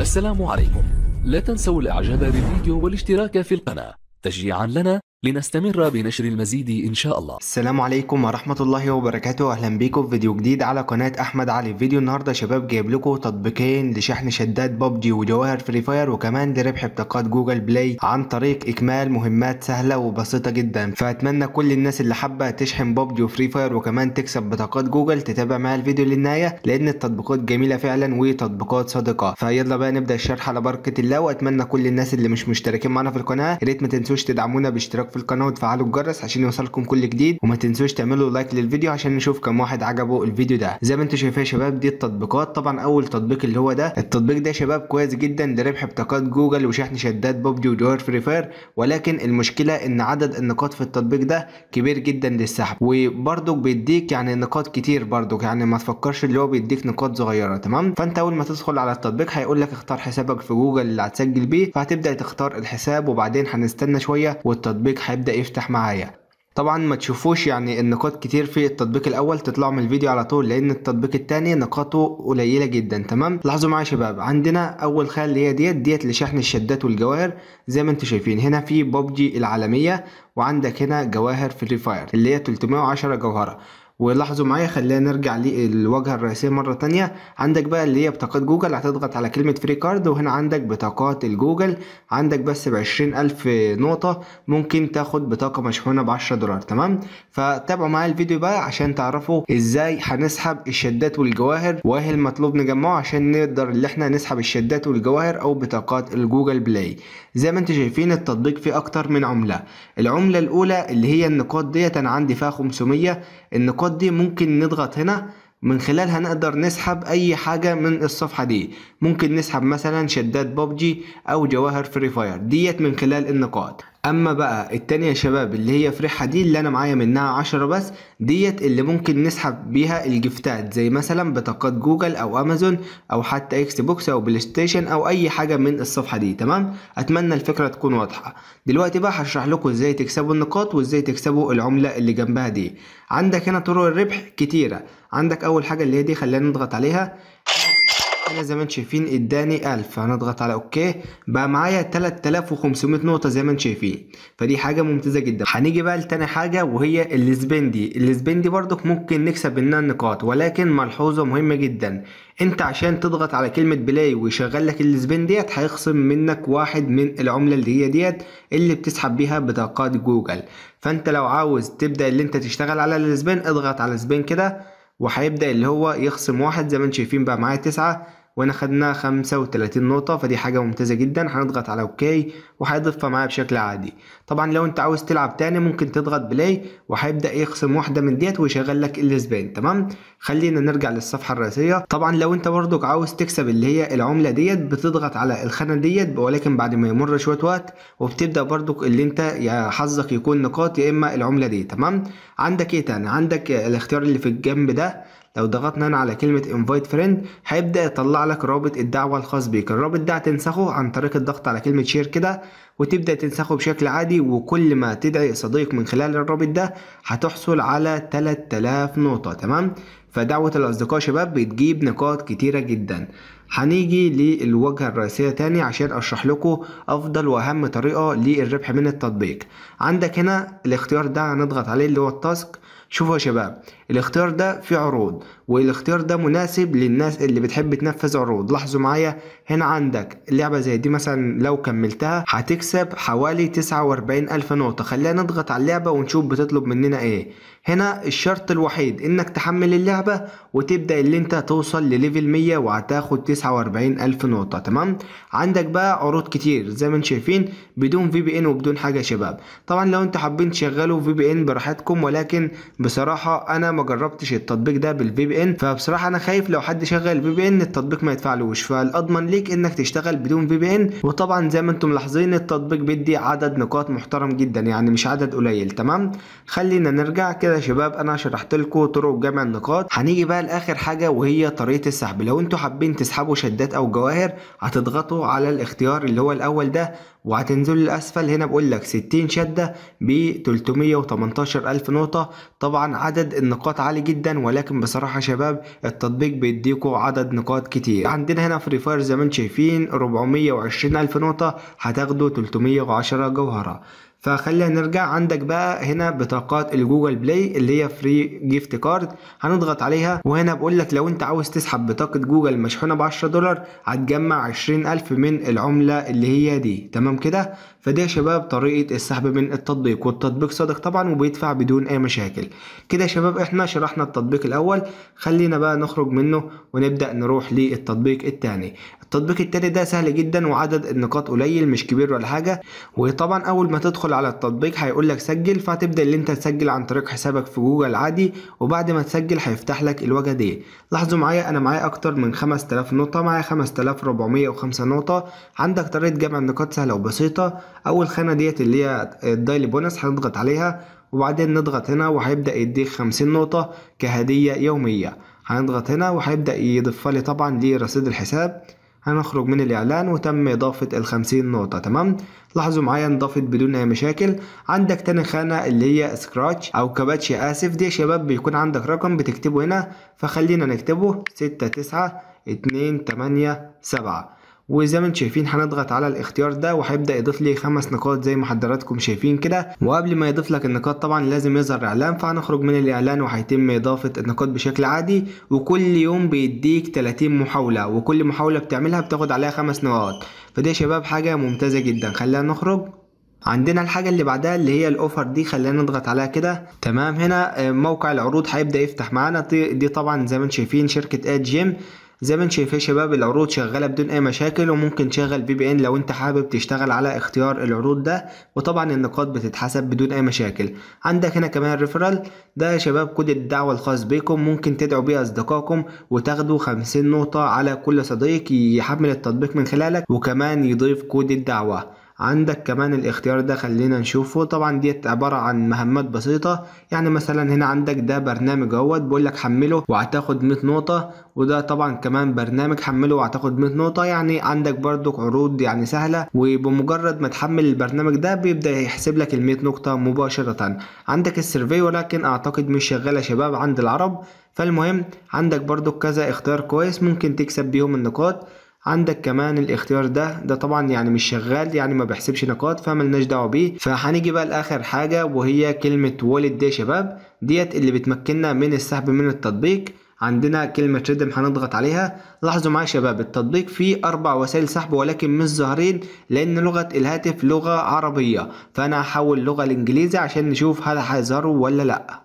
السلام عليكم لا تنسوا الاعجاب بالفيديو والاشتراك في القناة تشجيعا لنا لنستمر بنشر المزيد إن شاء الله السلام عليكم ورحمة الله وبركاته أهلا بيكم في فيديو جديد على قناة أحمد علي فيديو النهاردة شباب جايب لكم تطبيقين لشحن شدات ببجي وجواهر فري فاير وكمان لربح بطاقات جوجل بلاي عن طريق إكمال مهمات سهلة وبسيطة جدا فأتمنى كل الناس اللي حابة تشحن ببجي وفري فاير وكمان تكسب بطاقات جوجل تتابع معايا الفيديو للنهاية لأن التطبيقات جميلة فعلا وتطبيقات صادقة فيلا بقى نبدأ الشرح على بركة الله وأتمنى كل الناس اللي مش مشتركين معانا في القناة يا ريت ما تنسوش تدعمونا باشتراك في القناه وتفعلوا الجرس عشان يوصلكم كل جديد وما تنسوش تعملوا لايك للفيديو عشان نشوف كم واحد عجبه الفيديو ده زي ما انتم شايفين يا شباب دي التطبيقات طبعا اول تطبيق اللي هو ده التطبيق ده يا شباب كويس جدا لربح بطاقات جوجل وشحن شدات بوبجي ودوار فري فاير ولكن المشكله ان عدد النقاط في التطبيق ده كبير جدا للسحب وبرده بيديك يعني نقاط كتير برده يعني ما تفكرش اللي هو بيديك نقاط صغيره تمام فانت اول ما تدخل على التطبيق هيقول لك اختار حسابك في جوجل اللي هتسجل بيه فهتبدا تختار الحساب وبعدين هنستنى شويه والتطبيق التطبيق هيبدأ يفتح معايا طبعا ما تشوفوش يعني النقاط كتير في التطبيق الاول تطلعوا من الفيديو على طول لان التطبيق التاني نقاطه قليله جدا تمام لاحظوا معايا يا شباب عندنا اول خانه اللي هي ديت ديت لشحن الشدات والجواهر زي ما انتم شايفين هنا في بابجي العالميه وعندك هنا جواهر فري فاير اللي هي 310 جوهره ولاحظوا معايا خلينا نرجع للواجهه الرئيسيه مره تانية عندك بقى اللي هي بطاقات جوجل هتضغط على كلمه فري كارد وهنا عندك بطاقات الجوجل عندك بس ب 20000 نقطه ممكن تاخد بطاقه مشحونه ب 10 دولار تمام فتابعوا معايا الفيديو بقى عشان تعرفوا ازاي هنسحب الشدات والجواهر وايه المطلوب نجمعه عشان نقدر اللي احنا نسحب الشدات والجواهر او بطاقات الجوجل بلاي زي ما انتم شايفين التطبيق فيه اكتر من عمله العمله الاولى اللي هي النقاط ديت انا عندي فيها 500 النقاط الخطوات دي ممكن نضغط هنا من خلالها نقدر نسحب اي حاجة من الصفحة دي ممكن نسحب مثلا شدات بابجي او جواهر فري فاير ديت من خلال النقاط اما بقى التانية يا شباب اللي هي فريحة دي اللي انا معايا منها عشرة بس ديت اللي ممكن نسحب بيها الجفتات زي مثلا بطاقات جوجل او امازون او حتى اكس بوكس او بلاي ستيشن او اي حاجة من الصفحة دي تمام اتمنى الفكرة تكون واضحة دلوقتي بقى هشرح لكم ازاي تكسبوا النقاط وازاي تكسبوا العملة اللي جنبها دي عندك هنا طرق الربح كتيرة عندك اول حاجه اللي هي دي خلينا نضغط عليها انا زي ما انتم شايفين اداني 1000 هنضغط على اوكي بقى معايا 3500 نقطه زي ما انتم شايفين فدي حاجه ممتازه جدا هنيجي بقى لتاني حاجه وهي السبين دي السبين دي برضك ممكن نكسب منها النقاط ولكن ملحوظه مهمه جدا انت عشان تضغط على كلمه بلاي ويشغل لك السبين ديت هيخصم منك واحد من العمله اللي هي ديت اللي بتسحب بيها بطاقات جوجل فانت لو عاوز تبدا اللي انت تشتغل على السبين اضغط على سبين كده وهيبدأ اللي هو يخصم واحد زي ما انتم شايفين بقى معايا تسعة وانا خدنا 35 نقطة فدي حاجة ممتازة جدا هنضغط على اوكي وهيضيفها معايا بشكل عادي طبعا لو انت عاوز تلعب تاني ممكن تضغط بلاي وهيبدأ يخصم واحدة من ديت ويشغل لك الاسبان تمام خلينا نرجع للصفحة الرئيسية طبعا لو انت برضك عاوز تكسب اللي هي العملة ديت بتضغط على الخانة ديت ولكن بعد ما يمر شوية وقت وبتبدأ برضك اللي انت يا حظك يكون نقاط يا اما العملة دي تمام عندك ايه تاني عندك الاختيار اللي في الجنب ده لو ضغطنا هنا على كلمة invite friend هيبدأ يطلع لك رابط الدعوة الخاص بيك الرابط ده هتنسخه عن طريق الضغط على كلمة شير كده وتبدأ تنسخه بشكل عادي وكل ما تدعي صديق من خلال الرابط ده هتحصل على 3000 نقطة تمام فدعوة الأصدقاء شباب بتجيب نقاط كتيرة جدا هنيجي للواجهة الرئيسية تاني عشان أشرح لكم أفضل وأهم طريقة للربح من التطبيق عندك هنا الاختيار ده هنضغط عليه اللي هو التاسك شوفوا يا شباب الاختيار ده فيه عروض والاختيار ده مناسب للناس اللي بتحب تنفذ عروض لاحظوا معايا هنا عندك اللعبة زي دي مثلا لو كملتها هتكسب حوالي 49 ألف نقطة خلينا نضغط على اللعبة ونشوف بتطلب مننا ايه هنا الشرط الوحيد انك تحمل اللعبة وتبدأ اللي انت توصل لليفل 100 وهتاخد 49 ألف نقطة تمام عندك بقى عروض كتير زي ما انت شايفين بدون في بي ان وبدون حاجة يا شباب طبعا لو انت حابين تشغلوا في بي ان براحتكم ولكن بصراحة انا ما جربتش التطبيق ده بالفي بي ان فبصراحه انا خايف لو حد شغل في بي ان التطبيق ما يدفعلوش فالاضمن ليك انك تشتغل بدون في بي ان وطبعا زي ما انتم ملاحظين التطبيق بيدي عدد نقاط محترم جدا يعني مش عدد قليل تمام خلينا نرجع كده شباب انا شرحت لكم طرق جمع النقاط هنيجي بقى لاخر حاجه وهي طريقه السحب لو انتم حابين تسحبوا شدات او جواهر هتضغطوا على الاختيار اللي هو الاول ده وهتنزل للأسفل هنا بقول لك 60 شدة ب 318 ألف نقطة طبعا عدد النقاط عالي جدا ولكن بصراحة يا شباب التطبيق بيديكوا عدد نقاط كتير عندنا هنا فري فاير زي ما انتم شايفين 420 ألف نقطة هتاخدوا 310 جوهرة فخلينا نرجع عندك بقى هنا بطاقات الجوجل بلاي اللي هي فري جيفت كارد هنضغط عليها وهنا بقول لك لو انت عاوز تسحب بطاقه جوجل مشحونه ب 10 دولار هتجمع 20000 من العمله اللي هي دي تمام كده فده يا شباب طريقه السحب من التطبيق والتطبيق صادق طبعا وبيدفع بدون اي مشاكل كده يا شباب احنا شرحنا التطبيق الاول خلينا بقى نخرج منه ونبدا نروح للتطبيق الثاني التطبيق التالي ده سهل جدا وعدد النقاط قليل مش كبير ولا حاجه وطبعا اول ما تدخل على التطبيق هيقول لك سجل فهتبدا اللي انت تسجل عن طريق حسابك في جوجل عادي وبعد ما تسجل هيفتح لك الواجهه دي لاحظوا معايا انا معايا اكتر من 5000 نقطه معايا 5405 نقطه عندك طريقه جمع النقاط سهله وبسيطه اول خانه ديت اللي هي الدايلي بونس هنضغط عليها وبعدين نضغط هنا وهيبدأ يديك 50 نقطة كهدية يومية هنضغط هنا وهيبدأ يضيفها لي طبعا لرصيد الحساب هنخرج من الإعلان وتم إضافة الخمسين نقطة تمام لاحظوا معايا انضافت بدون أي مشاكل عندك تاني خانة اللي هي سكراتش أو كباتش آسف دي يا شباب بيكون عندك رقم بتكتبه هنا فخلينا نكتبه ستة تسعة اتنين تمانية سبعة وزي ما انتم شايفين هنضغط على الاختيار ده وهيبدا يضيف لي خمس نقاط زي ما حضراتكم شايفين كده وقبل ما يضيف لك النقاط طبعا لازم يظهر اعلان فهنخرج من الاعلان وهيتم اضافه النقاط بشكل عادي وكل يوم بيديك 30 محاوله وكل محاوله بتعملها بتاخد عليها خمس نقاط فدي يا شباب حاجه ممتازه جدا خلينا نخرج عندنا الحاجة اللي بعدها اللي هي الاوفر دي خلينا نضغط عليها كده تمام هنا آه، موقع العروض هيبدأ يفتح معانا دي طبعا زي ما انتم شايفين شركة اد جيم زي ما انت شايف يا شباب العروض شغاله بدون اي مشاكل وممكن تشغل في بي ان لو انت حابب تشتغل على اختيار العروض ده وطبعا النقاط بتتحسب بدون اي مشاكل عندك هنا كمان ريفرال ده يا شباب كود الدعوه الخاص بيكم ممكن تدعوا بيه اصدقائكم وتاخدوا 50 نقطه على كل صديق يحمل التطبيق من خلالك وكمان يضيف كود الدعوه عندك كمان الاختيار ده خلينا نشوفه طبعا ديت عبارة عن مهمات بسيطة يعني مثلا هنا عندك ده برنامج اهوت بقول لك حمله وهتاخد 100 نقطة وده طبعا كمان برنامج حمله وهتاخد 100 نقطة يعني عندك برضك عروض يعني سهلة وبمجرد ما تحمل البرنامج ده بيبدأ يحسب لك ال 100 نقطة مباشرة عندك السيرفي ولكن اعتقد مش شغالة يا شباب عند العرب فالمهم عندك برضو كذا اختيار كويس ممكن تكسب بيهم النقاط عندك كمان الاختيار ده ده طبعا يعني مش شغال يعني ما بيحسبش نقاط فملناش دعوه بيه فهنيجي بقى لاخر حاجه وهي كلمه والد دي يا شباب ديت اللي بتمكننا من السحب من التطبيق عندنا كلمة ريدم هنضغط عليها لاحظوا معايا شباب التطبيق فيه أربع وسائل سحب ولكن مش ظاهرين لأن لغة الهاتف لغة عربية فأنا هحول لغة الإنجليزي عشان نشوف هل هيظهروا ولا لأ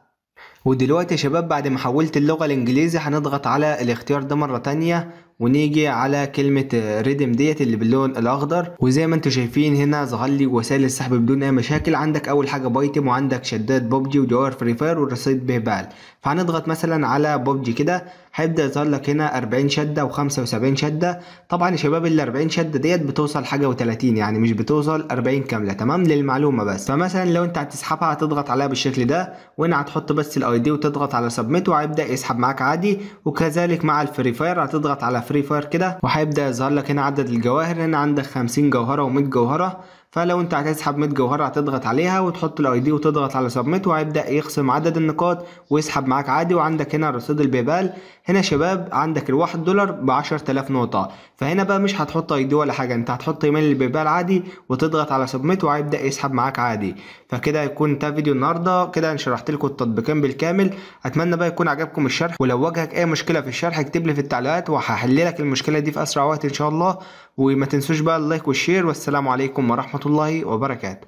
ودلوقتي يا شباب بعد ما حولت اللغة الإنجليزي هنضغط على الاختيار ده مرة تانية ونيجي على كلمة ريدم ديت اللي باللون الاخضر وزي ما انتم شايفين هنا ظهر لي وسائل السحب بدون اي مشاكل عندك اول حاجة بايتم وعندك شدات ببجي وجوار فري فاير ورصيد بهبال فهنضغط مثلا على ببجي كده هيبدا يظهر لك هنا 40 شده و75 شده طبعا يا شباب ال 40 شده ديت بتوصل حاجه و30 يعني مش بتوصل 40 كامله تمام للمعلومه بس فمثلا لو انت هتسحبها هتضغط عليها بالشكل ده وهنا هتحط بس الاي دي وتضغط على سبميت وهيبدا يسحب معاك عادي وكذلك مع الفري فاير هتضغط على فري فاير كده وهيبدا يظهر لك هنا عدد الجواهر هنا عندك 50 جوهره و100 جوهره فلو انت هتسحب 100 جوهرة هتضغط عليها وتحط الاي دي وتضغط على سبميت وهيبدأ يخصم عدد النقاط ويسحب معاك عادي وعندك هنا رصيد البيبال هنا شباب عندك الواحد دولار ب 10000 نقطة فهنا بقى مش هتحط اي دي ولا حاجة انت هتحط ايميل البيبال عادي وتضغط على سبميت وهيبدأ يسحب معاك عادي فكده يكون ده فيديو النهاردة كده انا شرحت لكم التطبيقين بالكامل اتمنى بقى يكون عجبكم الشرح ولو واجهك اي مشكلة في الشرح اكتب لي في التعليقات وهحل لك المشكلة دي في اسرع وقت ان شاء الله وما تنسوش بقى اللايك والشير والسلام عليكم ورحمة الله وبركاته